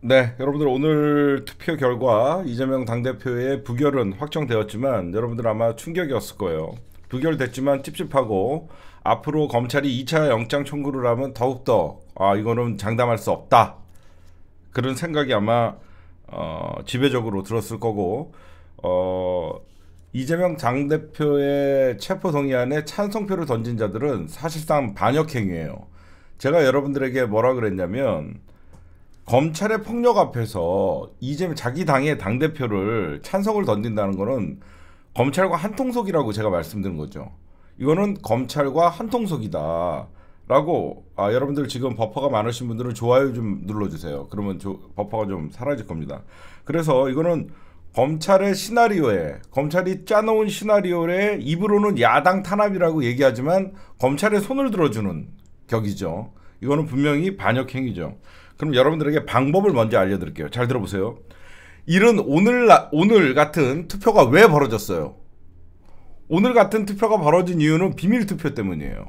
네, 여러분들 오늘 투표 결과 이재명 당대표의 부결은 확정되었지만 여러분들 아마 충격이었을 거예요. 부결됐지만 찝찝하고 앞으로 검찰이 2차 영장 청구를 하면 더욱더 아 이거는 장담할 수 없다 그런 생각이 아마 어, 지배적으로 들었을 거고 어, 이재명 당대표의 체포동의안에 찬성표를 던진 자들은 사실상 반역행위예요. 제가 여러분들에게 뭐라 그랬냐면 검찰의 폭력 앞에서 이재명 자기 당의 당 대표를 찬성을 던진다는 것은 검찰과 한통속이라고 제가 말씀드린 거죠. 이거는 검찰과 한통속이다라고 아, 여러분들 지금 버퍼가 많으신 분들은 좋아요 좀 눌러주세요. 그러면 조, 버퍼가 좀 사라질 겁니다. 그래서 이거는 검찰의 시나리오에 검찰이 짜놓은 시나리오에 입으로는 야당 탄압이라고 얘기하지만 검찰의 손을 들어주는 격이죠. 이거는 분명히 반역행위죠. 그럼 여러분들에게 방법을 먼저 알려드릴게요. 잘 들어보세요. 이런 오늘 오늘 같은 투표가 왜 벌어졌어요? 오늘 같은 투표가 벌어진 이유는 비밀 투표 때문이에요.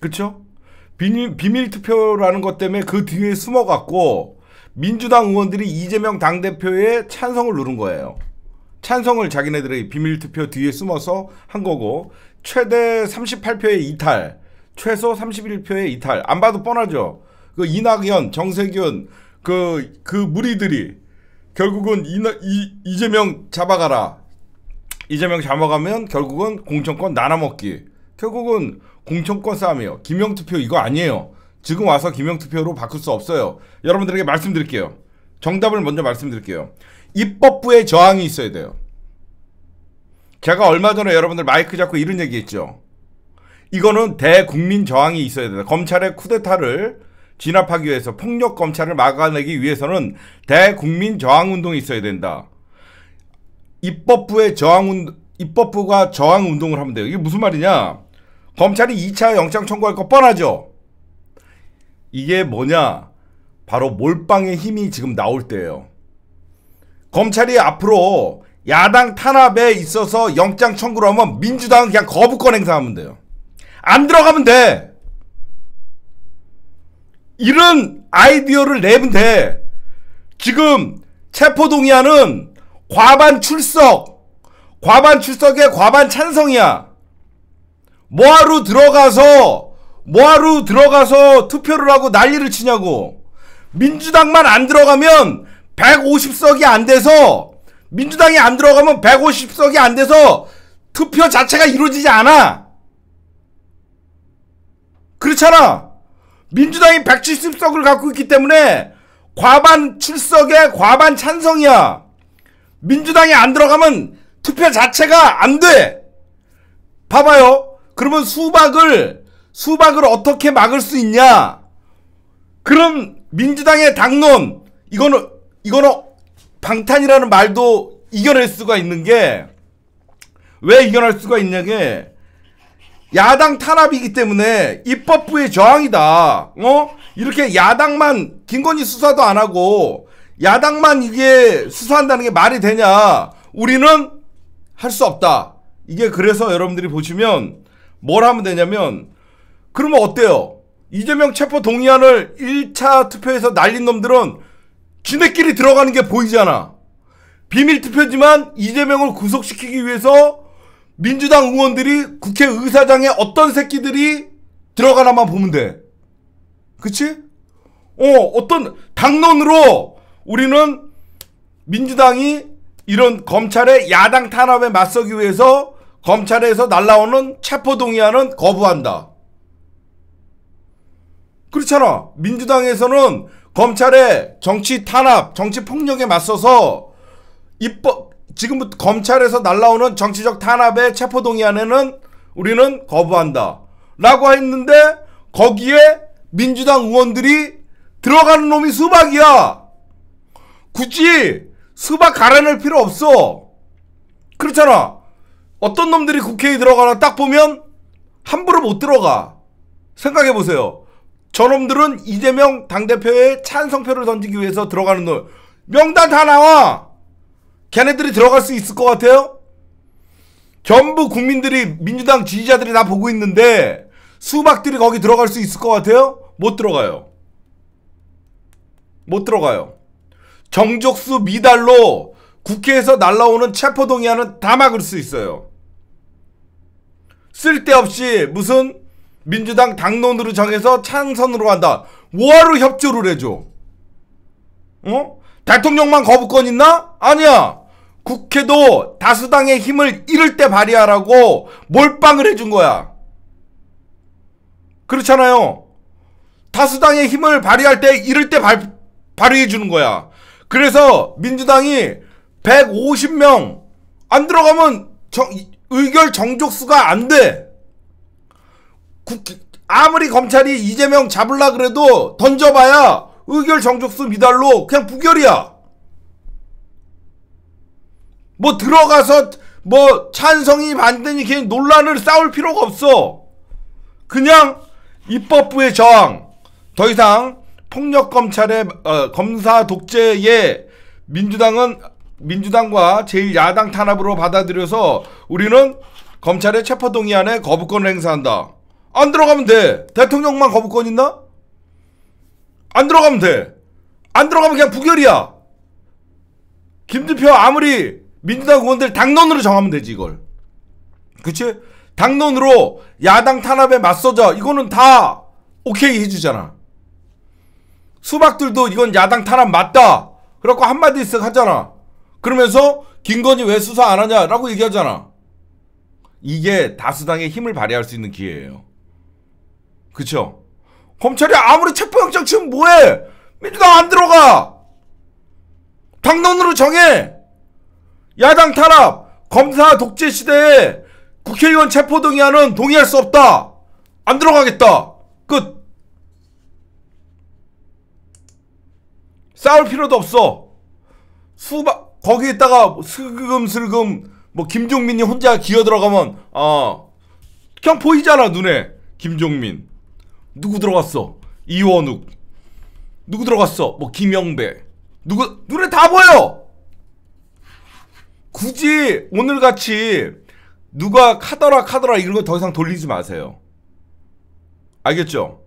그렇죠? 비밀 비밀 투표라는 것 때문에 그 뒤에 숨어갖고 민주당 의원들이 이재명 당 대표의 찬성을 누른 거예요. 찬성을 자기네들의 비밀 투표 뒤에 숨어서 한 거고 최대 38표의 이탈, 최소 31표의 이탈. 안 봐도 뻔하죠. 그 이낙연, 정세균 그그 그 무리들이 결국은 이나, 이, 이재명 잡아가라. 이재명 잡아가면 결국은 공천권 나눠먹기. 결국은 공천권 싸움이에요. 김영투표 이거 아니에요. 지금 와서 김영투표로 바꿀 수 없어요. 여러분들에게 말씀드릴게요. 정답을 먼저 말씀드릴게요. 입법부의 저항이 있어야 돼요. 제가 얼마 전에 여러분들 마이크 잡고 이런 얘기 했죠. 이거는 대국민 저항이 있어야 돼요. 검찰의 쿠데타를 진압하기 위해서 폭력 검찰을 막아내기 위해서는 대국민 저항운동이 있어야 된다. 입법부의 저항운 입법부가 저항운동을 하면 돼요. 이게 무슨 말이냐? 검찰이 2차 영장 청구할 거 뻔하죠. 이게 뭐냐? 바로 몰빵의 힘이 지금 나올 때예요. 검찰이 앞으로 야당 탄압에 있어서 영장 청구를 하면 민주당은 그냥 거부권 행사하면 돼요. 안 들어가면 돼. 이런 아이디어를 내면 돼. 지금 체포동의안은 과반 출석, 과반 출석에 과반 찬성이야. 뭐하러 들어가서, 뭐하러 들어가서 투표를 하고 난리를 치냐고. 민주당만 안 들어가면 150석이 안 돼서, 민주당이 안 들어가면 150석이 안 돼서 투표 자체가 이루어지지 않아. 그렇잖아. 민주당이 170석을 갖고 있기 때문에 과반 출석에 과반 찬성이야. 민주당이 안 들어가면 투표 자체가 안 돼. 봐봐요. 그러면 수박을 수박을 어떻게 막을 수 있냐? 그럼 민주당의 당론 이거는 이거는 방탄이라는 말도 이겨낼 수가 있는 게 왜 이겨낼 수가 있냐 게 야당 탄압이기 때문에 입법부의 저항이다. 어? 이렇게 야당만 김건희 수사도 안 하고 야당만 이게 수사한다는 게 말이 되냐? 우리는 할 수 없다. 이게 그래서 여러분들이 보시면 뭘 하면 되냐면 그러면 어때요? 이재명 체포 동의안을 1차 투표에서 날린 놈들은 지네끼리 들어가는 게 보이잖아. 비밀 투표지만 이재명을 구속시키기 위해서 민주당 의원들이 국회 의사장에 어떤 새끼들이 들어가나만 보면 돼. 그치? 어, 어떤, 당론으로 우리는 민주당이 이런 검찰의 야당 탄압에 맞서기 위해서 검찰에서 날라오는 체포동의안은 거부한다. 그렇잖아. 민주당에서는 검찰의 정치 탄압, 정치 폭력에 맞서서 입법, 지금부터 검찰에서 날라오는 정치적 탄압의 체포동의안에는 우리는 거부한다. 라고 했는데 거기에 민주당 의원들이 들어가는 놈이 수박이야. 굳이 수박 가라낼 필요 없어. 그렇잖아. 어떤 놈들이 국회에 들어가나 딱 보면 함부로 못 들어가. 생각해 보세요. 저놈들은 이재명 당대표의 찬성표를 던지기 위해서 들어가는 놈. 명단 다 나와. 걔네들이 들어갈 수 있을 것 같아요? 전부 국민들이 민주당 지지자들이 다 보고 있는데 수박들이 거기 들어갈 수 있을 것 같아요? 못 들어가요. 못 들어가요. 정족수 미달로 국회에서 날라오는 체포동의안은 다 막을 수 있어요. 쓸데없이 무슨 민주당 당론으로 정해서 찬선으로 간다 뭐하러 협조를 해줘? 어? 대통령만 거부권 있나? 아니야. 국회도 다수당의 힘을 잃을 때 발휘하라고 몰빵을 해준 거야. 그렇잖아요. 다수당의 힘을 발휘할 때 잃을 때 발, 발휘해 주는 거야. 그래서 민주당이 150명 안 들어가면 정, 의결 정족수가 안 돼. 국, 아무리 검찰이 이재명 잡을라 그래도 던져봐야 의결 정족수 미달로 그냥 부결이야. 뭐 들어가서 뭐 찬성이 반대니 그냥 논란을 싸울 필요가 없어. 그냥 입법부의 저항. 더 이상 폭력 검찰의 어, 검사 독재에 민주당은 민주당과 제일 야당 탄압으로 받아들여서 우리는 검찰의 체포 동의안에 거부권을 행사한다. 안 들어가면 돼. 대통령만 거부권 있나? 안 들어가면 돼. 안 들어가면 그냥 부결이야. 김대표 아무리 민주당 의원들 당론으로 정하면 되지 이걸. 그치? 당론으로 야당 탄압에 맞서자 이거는 다 오케이 해주잖아. 수박들도 이건 야당 탄압 맞다. 그래갖고 한마디씩 하잖아. 그러면서 김건희 왜 수사 안 하냐라고 얘기하잖아. 이게 다수당의 힘을 발휘할 수 있는 기회예요. 그쵸? 검찰이 아무리 체포영장 치면 뭐해? 민주당 안 들어가! 당론으로 정해! 야당 탄압, 검사 독재 시대에 국회의원 체포 등이하는 동의할 수 없다. 안 들어가겠다. 끝. 싸울 필요도 없어. 수박 거기에다가 슬금슬금 뭐 김종민이 혼자 기어 들어가면 아 그냥 보이잖아 눈에 김종민 누구 들어갔어 이원욱 누구 들어갔어 뭐 김영배 누구 눈에 다 보여 굳이 오늘같이 누가 카더라 카더라 이런 거 더 이상 돌리지 마세요. 알겠죠?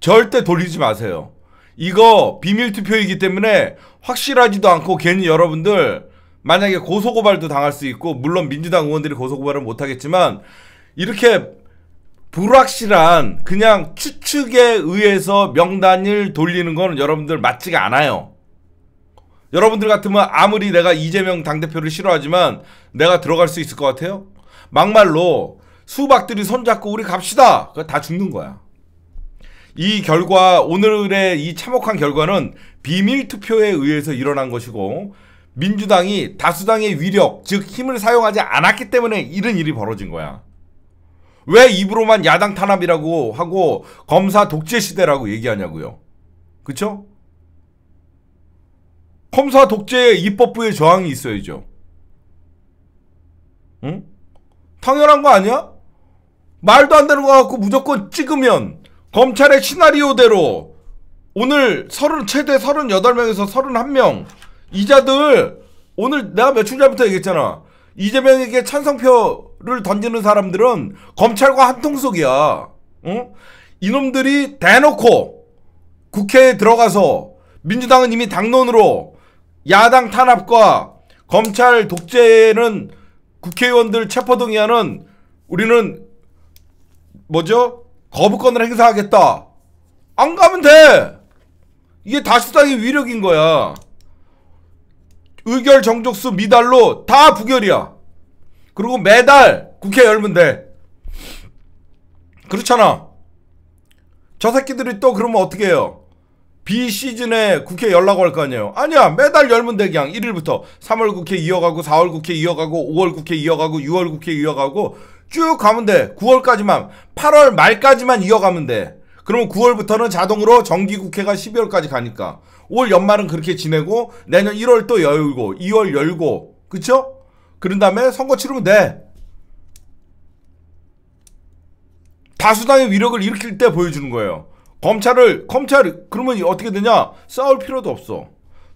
절대 돌리지 마세요. 이거 비밀 투표이기 때문에 확실하지도 않고 괜히 여러분들 만약에 고소고발도 당할 수 있고 물론 민주당 의원들이 고소고발을 못하겠지만 이렇게 불확실한 그냥 추측에 의해서 명단을 돌리는 건 여러분들 맞지가 않아요. 여러분들 같으면 아무리 내가 이재명 당대표를 싫어하지만 내가 들어갈 수 있을 것 같아요? 막말로 수박들이 손잡고 우리 갑시다! 다 죽는 거야. 이 결과, 오늘의 이 참혹한 결과는 비밀 투표에 의해서 일어난 것이고, 민주당이 다수당의 위력, 즉 힘을 사용하지 않았기 때문에 이런 일이 벌어진 거야. 왜 입으로만 야당 탄압이라고 하고 검사 독재 시대라고 얘기하냐고요. 그쵸? 검사 독재 입법부의 저항이 있어야죠. 응? 당연한 거 아니야? 말도 안 되는 거 갖고 무조건 찍으면 검찰의 시나리오대로 오늘 30, 최대 38명에서 31명 이자들 오늘 내가 며칠 전부터 얘기했잖아. 이재명에게 찬성표를 던지는 사람들은 검찰과 한통속이야. 응? 이놈들이 대놓고 국회에 들어가서 민주당은 이미 당론으로 야당 탄압과 검찰 독재는 국회의원들 체포동의하는 우리는 뭐죠? 거부권을 행사하겠다. 안 가면 돼. 이게 다수당의 위력인 거야. 의결 정족수 미달로 다 부결이야. 그리고 매달 국회 열면 돼. 그렇잖아. 저 새끼들이 또 그러면 어떻게 해요? 비시즌에 국회 연락 할거 아니에요. 아니야. 매달 열문 대기양 1일부터 3월 국회 이어가고 4월 국회 이어가고 5월 국회 이어가고 6월 국회 이어가고 쭉 가면 돼. 9월까지만 8월 말까지만 이어가면 돼. 그러면 9월부터는 자동으로 정기 국회가 12월까지 가니까 올 연말은 그렇게 지내고 내년 1월 또 열고 2월 열고 그쵸? 그런 다음에 선거 치르면 돼. 다수당의 위력을 일으킬 때 보여주는 거예요. 검찰을 검찰 을 그러면 어떻게 되냐 싸울 필요도 없어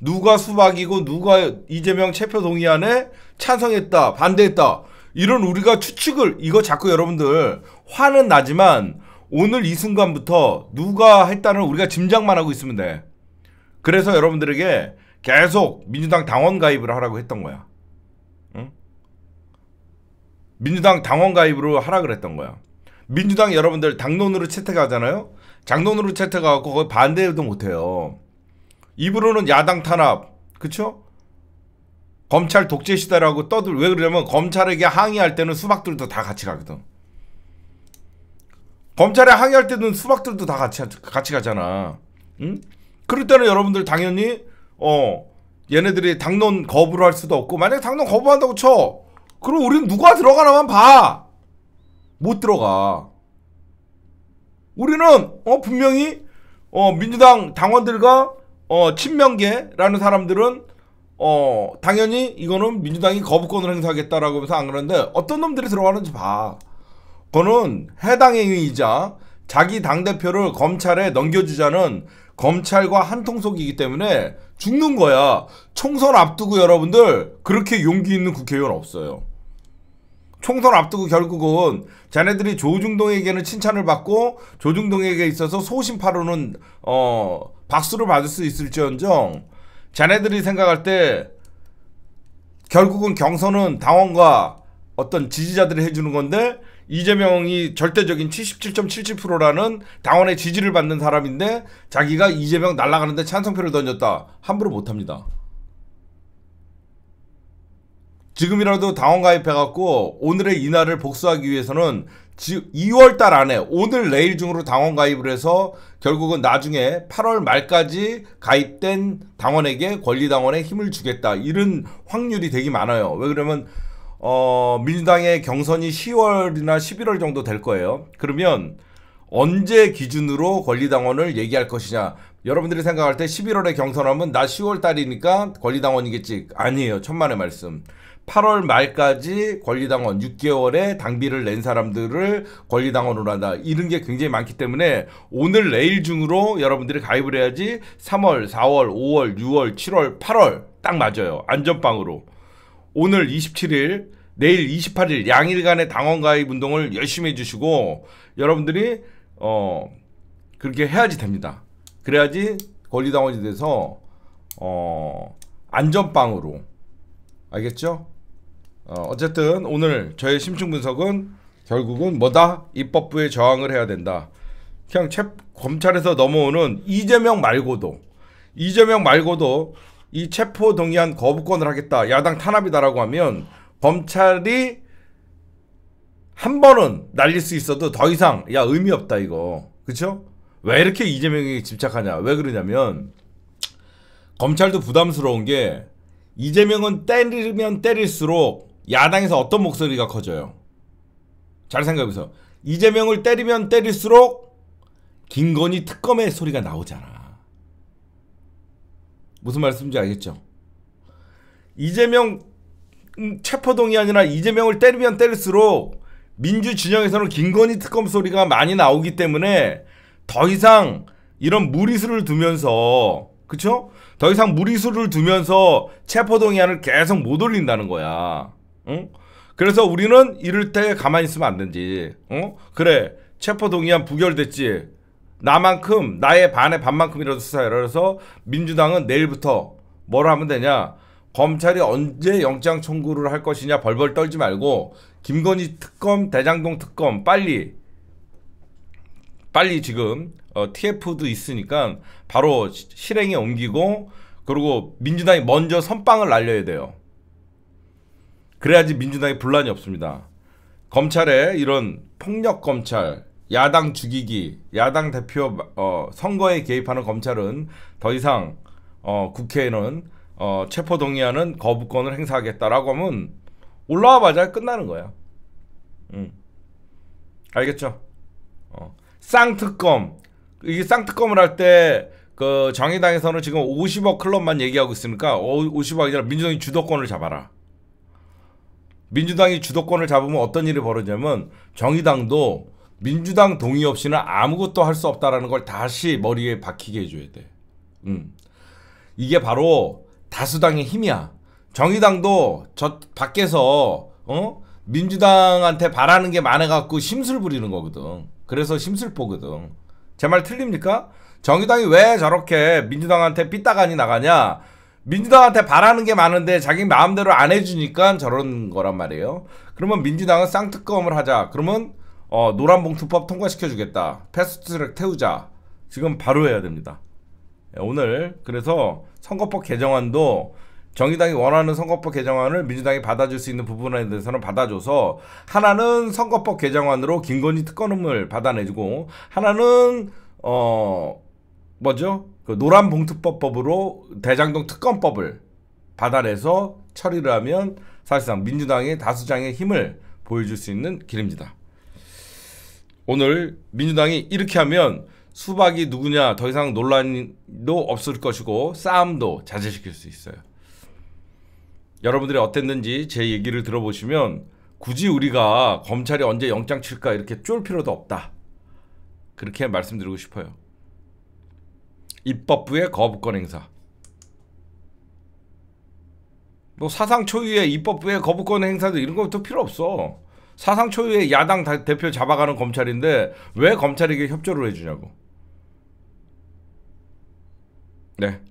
누가 수박이고 누가 이재명 체표 동의안에 찬성했다 반대했다 이런 우리가 추측을 이거 자꾸 여러분들 화는 나지만 오늘 이 순간부터 누가 했다는 우리가 짐작만 하고 있으면 돼 그래서 여러분들에게 계속 민주당 당원 가입을 하라고 했던 거야 응? 민주당 당원 가입으로 하라 그랬던 거야 민주당 여러분들 당론으로 채택하잖아요. 장론으로 채택하고 거기 반대도 못해요. 입으로는 야당 탄압, 그쵸? 검찰 독재 시대라고 떠들 왜 그러냐면 검찰에게 항의할 때는 수박들도 다 같이 가거든. 검찰에 항의할 때는 수박들도 다 같이 같이 가잖아. 응? 그럴 때는 여러분들 당연히 어 얘네들이 당론 거부를 할 수도 없고 만약 당론 거부한다고 쳐, 그럼 우리 누가 들어가나만 봐. 못 들어가. 우리는 어 분명히 어 민주당 당원들과 어 친명계라는 사람들은 어 당연히 이거는 민주당이 거부권을 행사하겠다라고 하면서 안 그러는데 어떤 놈들이 들어가는지 봐. 그거는 해당 행위이자 자기 당대표를 검찰에 넘겨주자는 검찰과 한통속이기 때문에 죽는 거야. 총선 앞두고 여러분들 그렇게 용기 있는 국회의원 없어요. 총선 앞두고 결국은 자네들이 조중동에게는 칭찬을 받고 조중동에게 있어서 소신파로는 어 박수를 받을 수 있을지언정 자네들이 생각할 때 결국은 경선은 당원과 어떤 지지자들이 해주는 건데 이재명이 절대적인 77.77%라는 당원의 지지를 받는 사람인데 자기가 이재명 날라가는데 찬성표를 던졌다 함부로 못합니다. 지금이라도 당원 가입해갖고 오늘의 이날을 복수하기 위해서는 2월달 안에 오늘 내일 중으로 당원 가입을 해서 결국은 나중에 8월 말까지 가입된 당원에게 권리당원에 힘을 주겠다 이런 확률이 되게 많아요. 왜 그러면 어 민주당의 경선이 10월이나 11월 정도 될 거예요. 그러면 언제 기준으로 권리당원을 얘기할 것이냐. 여러분들이 생각할 때 11월에 경선하면 나 10월 달이니까 권리당원이겠지. 아니에요. 천만의 말씀. 8월 말까지 권리당원 6개월의 당비를 낸 사람들을 권리당원으로 한다. 이런 게 굉장히 많기 때문에 오늘 내일 중으로 여러분들이 가입을 해야지 3월, 4월, 5월, 6월, 7월, 8월 딱 맞아요. 안전빵으로. 오늘 27일, 내일 28일 양일간의 당원 가입 운동을 열심히 해주시고 여러분들이 어 그렇게 해야지 됩니다. 그래야지 권리당원이 돼서 어 안전빵으로 알겠죠? 어, 쨌든 오늘 저의 심층 분석은 결국은 뭐다 입법부에 저항을 해야 된다. 그냥 챕, 검찰에서 넘어오는 이재명 말고도 이재명 말고도 이 체포 동의안 거부권을 하겠다. 야당 탄압이다라고 하면 검찰이 한 번은 날릴 수 있어도 더 이상 야 의미 없다 이거. 그렇죠? 왜 이렇게 이재명이 집착하냐? 왜 그러냐면 검찰도 부담스러운 게 이재명은 때리면 때릴수록 야당에서 어떤 목소리가 커져요? 잘 생각해보세요. 이재명을 때리면 때릴수록 김건희 특검의 소리가 나오잖아. 무슨 말씀인지 알겠죠? 이재명 음, 체포동이 아니라 이재명을 때리면 때릴수록 민주 진영에서는 김건희 특검 소리가 많이 나오기 때문에 더 이상 이런 무리수를 두면서 그쵸? 더 이상 무리수를 두면서 체포동의안을 계속 못 올린다는 거야. 응? 그래서 우리는 이럴 때 가만히 있으면 안 된지. 응? 그래. 체포 동의안 부결됐지. 나만큼 나의 반의 반만큼이라도 수사해라. 그래서 민주당은 내일부터 뭘 하면 되냐? 검찰이 언제 영장 청구를 할 것이냐 벌벌 떨지 말고 김건희 특검, 대장동 특검 빨리 빨리 지금 어, TF도 있으니까 바로 실행에 옮기고 그리고 민주당이 먼저 선빵을 날려야 돼요. 그래야지 민주당에 분란이 없습니다. 검찰에 이런 폭력 검찰, 야당 죽이기, 야당 대표 어, 선거에 개입하는 검찰은 더 이상 어, 국회에는 어, 체포 동의하는 거부권을 행사하겠다라고 하면 올라와봐야 끝나는 거야. 음. 알겠죠? 어. 쌍특검 이게 쌍특검을 할 때그 정의당에서는 지금 50억 클럽만 얘기하고 있으니까 50억이 아니라 민주당이 주도권을 잡아라. 민주당이 주도권을 잡으면 어떤 일이 벌어지냐면 정의당도 민주당 동의 없이는 아무것도 할 수 없다라는 걸 다시 머리에 박히게 해줘야 돼. 음. 이게 바로 다수당의 힘이야. 정의당도 저 밖에서 어? 민주당한테 바라는 게 많아갖고 심술 부리는 거거든. 그래서 심술포거든. 제 말 틀립니까? 정의당이 왜 저렇게 민주당한테 삐딱하니 나가냐? 민주당한테 바라는 게 많은데 자기 마음대로 안 해주니까 저런 거란 말이에요. 그러면 민주당은 쌍특검을 하자. 그러면 어, 노란봉투법 통과시켜주겠다. 패스트트랙 태우자. 지금 바로 해야 됩니다. 예, 오늘 그래서 선거법 개정안도 정의당이 원하는 선거법 개정안을 민주당이 받아줄 수 있는 부분에 대해서는 받아줘서 하나는 선거법 개정안으로 김건희 특검을 받아내주고 하나는 어 뭐죠 그 노란 봉투법법으로 대장동 특검법을 받아내서 처리를 하면 사실상 민주당의 다수장의 힘을 보여줄 수 있는 길입니다. 오늘 민주당이 이렇게 하면 수박이 누구냐 더 이상 논란도 없을 것이고 싸움도 자제시킬 수 있어요. 여러분들이 어땠는지 제 얘기를 들어보시면 굳이 우리가 검찰이 언제 영장 칠까 이렇게 쫄 필요도 없다. 그렇게 말씀드리고 싶어요. 입법부의 거부권 행사. 뭐 사상 초유의 입법부의 거부권 행사도 이런 것도 필요 없어. 사상 초유의 야당 대표 잡아가는 검찰인데 왜 검찰에게 협조를 해주냐고. 네.